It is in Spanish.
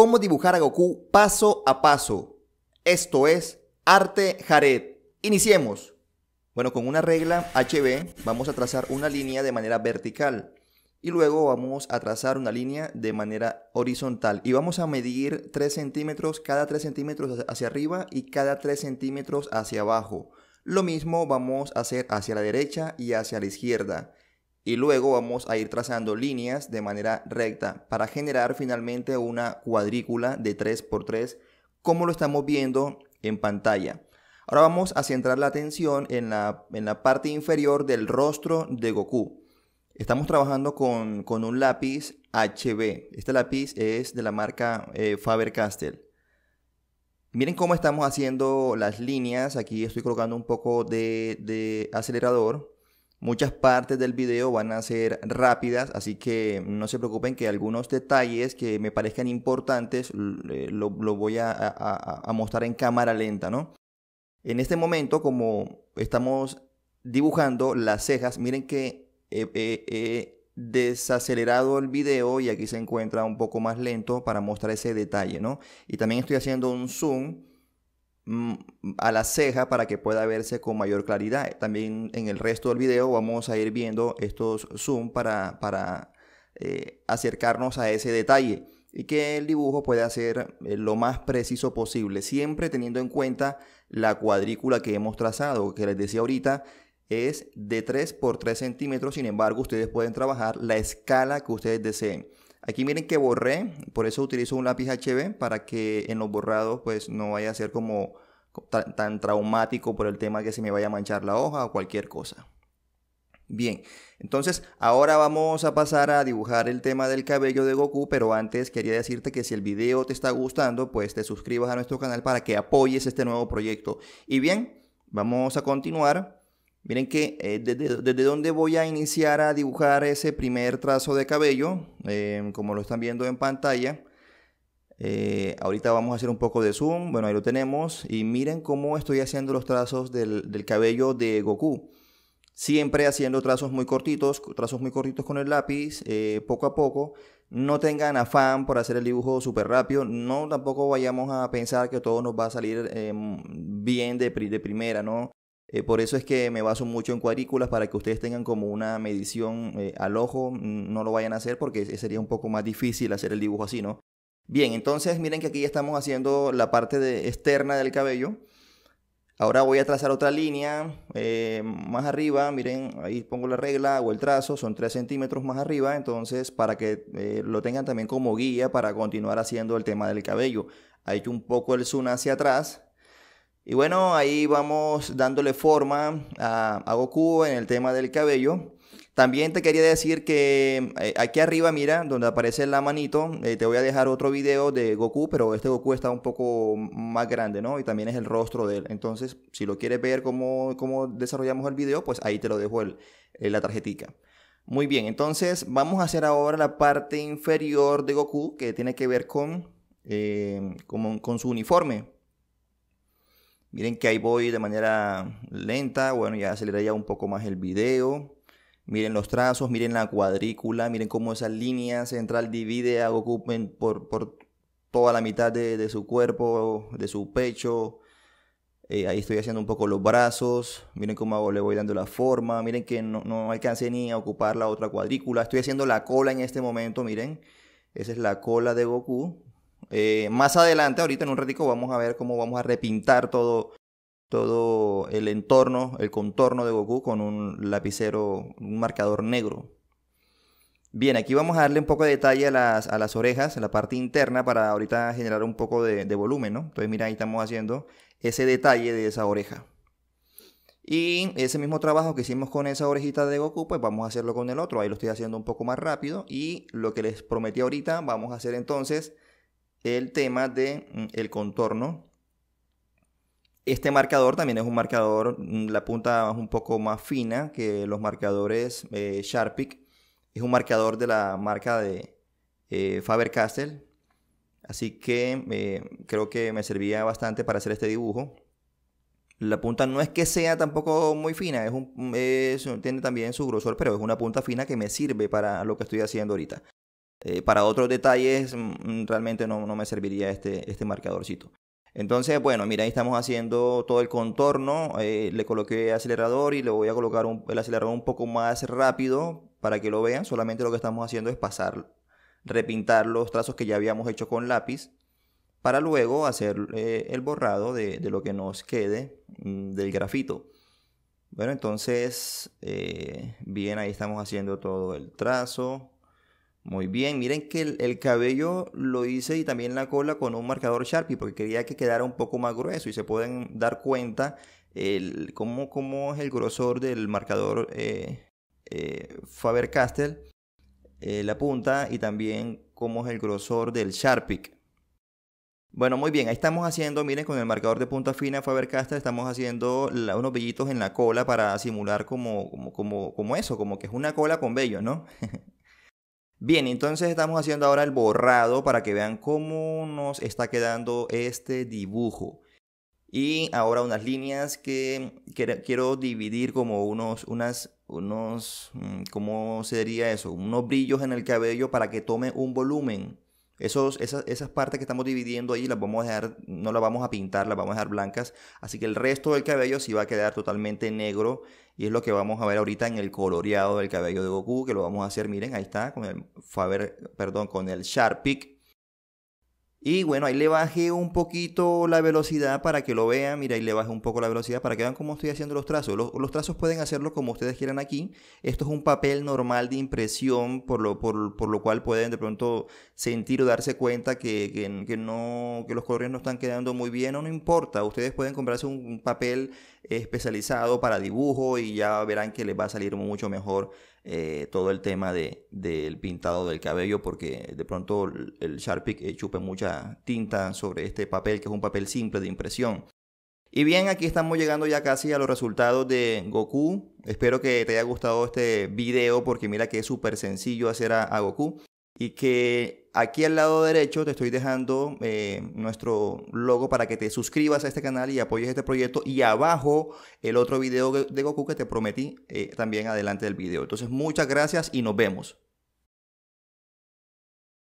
cómo dibujar a Goku paso a paso. Esto es Arte Jared. Iniciemos. Bueno, con una regla HB vamos a trazar una línea de manera vertical y luego vamos a trazar una línea de manera horizontal y vamos a medir 3 centímetros cada 3 centímetros hacia arriba y cada 3 centímetros hacia abajo. Lo mismo vamos a hacer hacia la derecha y hacia la izquierda y luego vamos a ir trazando líneas de manera recta para generar finalmente una cuadrícula de 3x3 como lo estamos viendo en pantalla. Ahora vamos a centrar la atención en la, parte inferior del rostro de Goku. Estamos trabajando con, un lápiz HB. Este lápiz es de la marca eh, Faber-Castell. Miren cómo estamos haciendo las líneas. Aquí estoy colocando un poco de, de acelerador Muchas partes del video van a ser rápidas, así que no se preocupen que algunos detalles que me parezcan importantes eh, lo, voy a, mostrar en cámara lenta, ¿no? En este momento, como estamos dibujando las cejas, miren que he, desacelerado el video y aquí se encuentra un poco más lento para mostrar ese detalle, Y también estoy haciendo un zoom Mm, a la ceja para que pueda verse con mayor claridad. También en el resto del video vamos a ir viendo estos zoom para, para eh, acercarnos a ese detalle y que el dibujo pueda ser eh, lo más preciso posible, siempre teniendo en cuenta la cuadrícula que hemos trazado, que les decía ahorita, es de 3 por 3 centímetros, sin embargo ustedes pueden trabajar la escala que ustedes deseen. Aquí miren que borré, por eso utilizo un lápiz HB para que en los borrados pues no vaya a ser como tan, traumático por el tema que se me vaya a manchar la hoja o cualquier cosa. Bien, entonces ahora vamos a pasar a dibujar el tema del cabello de Goku, pero antes quería decirte que si el video te está gustando, pues te suscribas a nuestro canal para que apoyes este nuevo proyecto. Y bien, vamos a continuar Miren que eh, desde, donde voy a iniciar a dibujar ese primer trazo de cabello, em, como lo están viendo en pantalla. Eh, ahorita vamos a hacer un poco de zoom, bueno ahí lo tenemos. Y miren cómo estoy haciendo los trazos del, cabello de Goku. Siempre haciendo trazos muy cortitos, trazos muy cortitos con el lápiz, eh, poco a poco. No tengan afán por hacer el dibujo súper rápido. No tampoco vayamos a pensar que todo nos va a salir em, bien de, de primera, ¿no? Eh, por eso es que me baso mucho en cuadrículas para que ustedes tengan como una medición eh, al ojo, no lo vayan a hacer porque sería un poco más difícil hacer el dibujo así, ¿no? Bien, entonces miren que aquí ya estamos haciendo la parte externa del cabello. Ahora voy a trazar otra línea eh, más arriba, miren, ahí pongo la regla o el trazo, son 3 centímetros más arriba, entonces para que lo tengan también como guía para continuar haciendo el tema del cabello. Ha hecho un poco el zoom hacia atrás, y bueno, ahí vamos dándole forma a, Goku en el tema del cabello. También te quería decir que eh, aquí arriba, mira, donde aparece la manito, eh, te voy a dejar otro video de Goku, pero este Goku está un poco más grande, ¿no? Y también es el rostro de él. Entonces, si lo quieres ver cómo, desarrollamos el video, pues ahí te lo dejo el, eh, la tarjetica. Muy bien, entonces vamos a hacer ahora la parte inferior de Goku, que tiene que ver con su uniforme. Miren que ahí voy de manera lenta, bueno, ya aceleré ya un poco más el video. Miren los trazos, miren la cuadrícula, miren cómo esa línea central divide a Goku por, toda la mitad de, su cuerpo, de su pecho. Eh, ahí estoy haciendo un poco los brazos, miren cómo le voy dando la forma, miren que no, no alcancé ni a ocupar la otra cuadrícula. Estoy haciendo la cola en este momento, miren. Esa es la cola de Goku, eh, más adelante, ahorita en un ratico, vamos a ver cómo vamos a repintar todo, todo el entorno, el contorno de Goku con un lapicero, un marcador negro. Bien, aquí vamos a darle un poco de detalle a las, orejas, a la parte interna, para ahorita generar un poco de, volumen, Entonces, mira, ahí estamos haciendo ese detalle de esa oreja. Y ese mismo trabajo que hicimos con esa orejita de Goku, pues vamos a hacerlo con el otro. Ahí lo estoy haciendo un poco más rápido. Y lo que les prometí ahorita, vamos a hacer entonces el tema del mm, el contorno. Este marcador también es un marcador, mm, la punta es un poco más fina que los marcadores eh, Sharpic. Es un marcador de la marca de eh, Faber-Castell. Así que eh, creo que me servía bastante para hacer este dibujo. La punta no es que sea tampoco muy fina, tiene también su grosor, pero es una punta fina que me sirve para lo que estoy haciendo ahorita. Eh, para otros detalles mm, mm, realmente no, me serviría este, este marcadorcito. Entonces, bueno, mira, ahí estamos haciendo todo el contorno. Eh, le coloqué acelerador y le voy a colocar el acelerador un poco más rápido para que lo vean. Solamente lo que estamos haciendo es pasar, repintar los trazos que ya habíamos hecho con lápiz para luego hacer eh, el borrado de, lo que nos quede mm, del grafito. Bueno, entonces, bien, ahí estamos haciendo todo el trazo. Muy bien, miren que el, cabello lo hice y también la cola con un marcador Sharpie porque quería que quedara un poco más grueso y se pueden dar cuenta el, cómo, es el grosor del marcador eh, eh, Faber-Castell, eh, la punta y también cómo es el grosor del Sharpie. Bueno, muy bien, ahí estamos haciendo, miren, con el marcador de punta fina Faber-Castell estamos haciendo unos vellitos en la cola para simular como, como eso, como que es una cola con vello, ¿no? Bien, entonces estamos haciendo ahora el borrado para que vean cómo nos está quedando este dibujo. Y ahora unas líneas que quiero dividir como unos, unos, mm, ¿cómo sería eso? Unos brillos en el cabello para que tome un volumen esas, esas partes que estamos dividiendo ahí las vamos a dejar, no las vamos a pintar, las vamos a dejar blancas. Así que el resto del cabello sí va a quedar totalmente negro. Y es lo que vamos a ver ahorita en el coloreado del cabello de Goku, que lo vamos a hacer, miren, ahí está, con el, Faber perdón, con el Sharpie y bueno, ahí le bajé un poquito la velocidad para que lo vean. Mira, ahí le bajé un poco la velocidad para que vean cómo estoy haciendo los trazos. Los, los trazos pueden hacerlo como ustedes quieran aquí. Esto es un papel normal de impresión, por lo, por, lo cual pueden de pronto sentir o darse cuenta que, no, que los colores no están quedando muy bien. O no importa, ustedes pueden comprarse un, un papel especializado para dibujo y ya verán que les va a salir mucho mejor eh, todo el tema del pintado del cabello porque de pronto el Sharpie eh, chupe mucha tinta sobre este papel que es un papel simple de impresión. Y bien, aquí estamos llegando ya casi a los resultados de Goku. Espero que te haya gustado este video porque mira que es súper sencillo hacer a Goku y que aquí al lado derecho te estoy dejando eh, nuestro logo para que te suscribas a este canal y apoyes este proyecto y abajo el otro video de Goku que te prometí eh, también adelante del video. Entonces muchas gracias y nos vemos.